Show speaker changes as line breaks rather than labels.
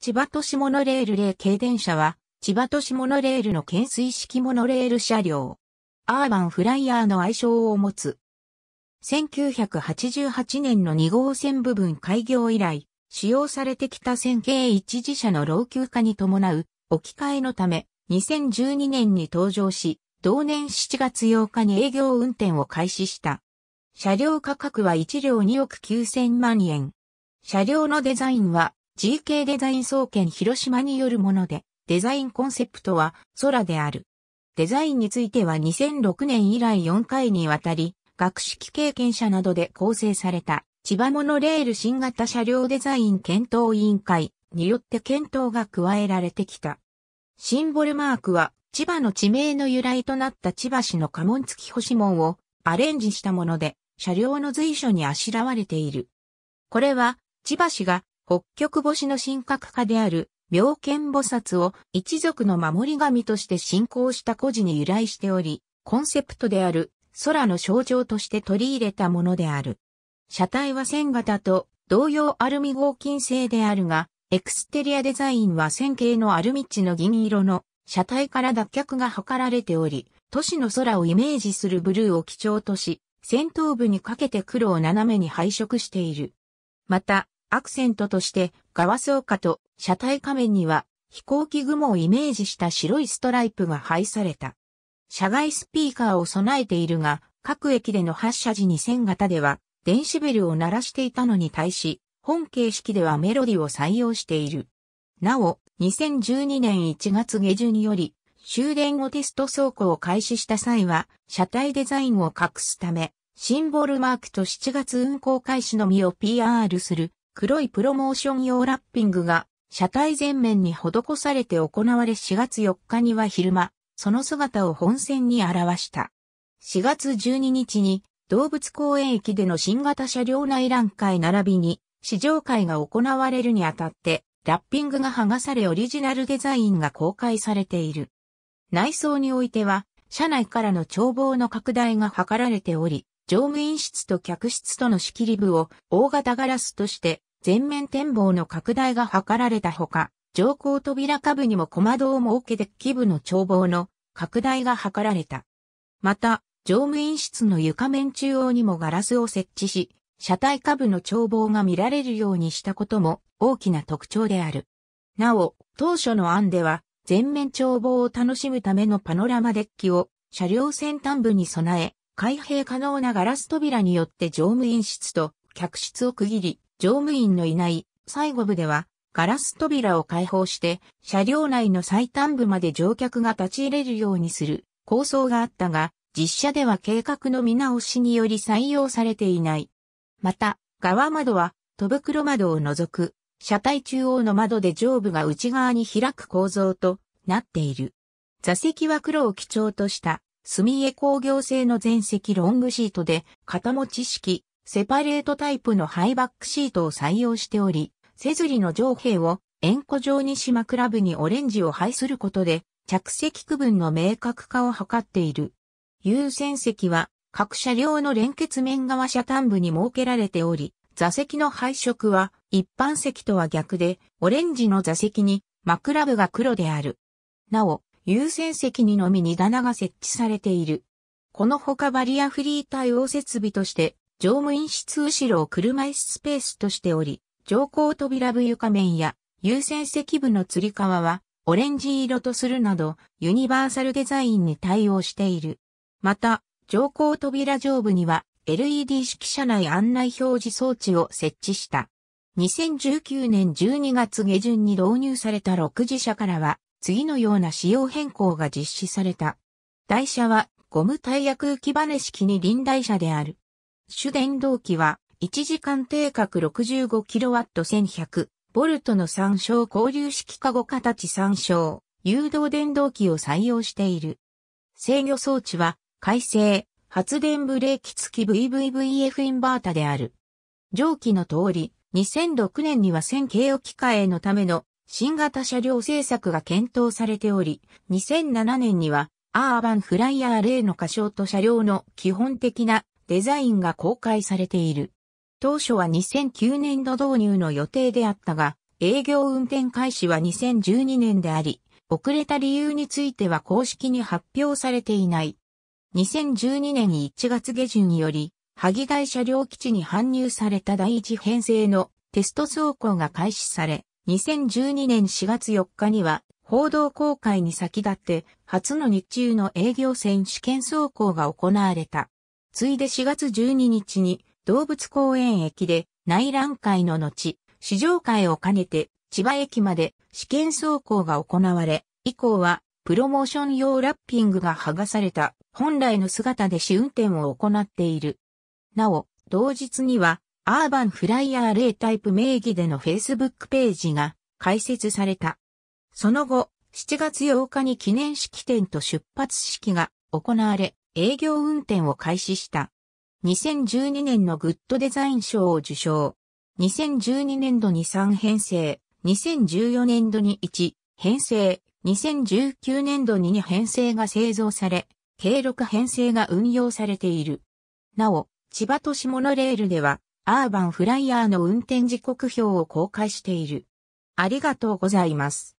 千葉都市モノレール霊系電車は、千葉都市モノレールの懸垂式モノレール車両。アーバンフライヤーの愛称を持つ。1988年の2号線部分開業以来、使用されてきた線形一時車の老朽化に伴う置き換えのため、2012年に登場し、同年7月8日に営業運転を開始した。車両価格は1両2億9000万円。車両のデザインは GK デザイン総研広島によるもので、デザインコンセプトは空である。デザインについては2006年以来4回にわたり、学識経験者などで構成された千葉モノレール新型車両デザイン検討委員会によって検討が加えられてきた。シンボルマークは千葉の地名の由来となった千葉市の家紋付き星門をアレンジしたもので、車両の随所にあしらわれている。これは千葉市が北極星の神格化である妙見菩薩を一族の守り神として信仰した故事に由来しており、コンセプトである空の象徴として取り入れたものである。車体は線型と同様アルミ合金製であるが、エクステリアデザインは線形のアルミ地の銀色の車体から脱却が図られており、都市の空をイメージするブルーを基調とし、先頭部にかけて黒を斜めに配色している。また、アクセントとしてガワス丘と車体仮面には飛行機雲をイメージした白いストライプが配された。車外スピーカーを備えているが、各駅での発車時に線0 0 0型では電子ベルを鳴らしていたのに対し、本形式ではメロディを採用している。なお、2012年1月下旬により、終電後テスト走行を開始した際は、車体デザインを隠すため、シンボルマークと7月運行開始のみを PR する黒いプロモーション用ラッピングが車体全面に施されて行われ4月4日には昼間、その姿を本線に表した。4月12日に動物公園駅での新型車両内覧会並びに試乗会が行われるにあたって、ラッピングが剥がされオリジナルデザインが公開されている。内装においては、車内からの眺望の拡大が図られており、乗務員室と客室との仕切り部を大型ガラスとして全面展望の拡大が図られたほか、乗降扉下部にも小窓を設けて基部の眺望の拡大が図られた。また、乗務員室の床面中央にもガラスを設置し、車体下部の眺望が見られるようにしたことも大きな特徴である。なお、当初の案では、全面眺望を楽しむためのパノラマデッキを車両先端部に備え、開閉可能なガラス扉によって乗務員室と客室を区切り、乗務員のいない最後部ではガラス扉を開放して車両内の最端部まで乗客が立ち入れるようにする構想があったが実車では計画の見直しにより採用されていない。また側窓は戸袋窓を除く車体中央の窓で上部が内側に開く構造となっている。座席は黒を基調とした、墨絵工業製の全席ロングシートで、肩持ち式、セパレートタイプのハイバックシートを採用しており、セズリの上辺を円弧状にしま。クラブにオレンジを配することで、着席区分の明確化を図っている。優先席は各車両の連結面側車端部に設けられており、座席の配色は一般席とは逆で、オレンジの座席に枕部が黒である。なお、優先席にのみ荷棚が設置されている。このほかバリアフリー対応設備として乗務員室後ろを車椅子スペースとしており、乗降扉部床面や優先席部の吊り革はオレンジ色とするなどユニバーサルデザインに対応している。また、乗降扉上部には LED 式車内案内表示装置を設置した。2019年12月下旬に導入された6次車からは、次のような仕様変更が実施された。台車はゴムタイヤ空気バネ式に臨台車である。主電動機は、1時間定格 65kW1100、ボルトの参照交流式カゴ形参照、誘導電動機を採用している。制御装置は、回生、発電ブレーキ付き VVVF インバータである。上記の通り、2006年には線形置き換えのための新型車両政策が検討されており、2007年にはアーバンフライヤー例の過小と車両の基本的なデザインが公開されている。当初は2009年度導入の予定であったが、営業運転開始は2012年であり、遅れた理由については公式に発表されていない。2012年1月下旬により、萩台車両基地に搬入された第一編成のテスト走行が開始され、2012年4月4日には報道公開に先立って初の日中の営業線試験走行が行われた。次いで4月12日に動物公園駅で内覧会の後、試乗会を兼ねて千葉駅まで試験走行が行われ、以降はプロモーション用ラッピングが剥がされた本来の姿で試運転を行っている。なお、同日にはアーバンフライヤー0タイプ名義での Facebook ページが開設された。その後、7月8日に記念式典と出発式が行われ、営業運転を開始した。2012年のグッドデザイン賞を受賞。2012年度に3編成、2014年度に1編成、2019年度に2編成が製造され、計6編成が運用されている。なお、千葉都市モノレールでは、アーバンフライヤーの運転時刻表を公開している。ありがとうございます。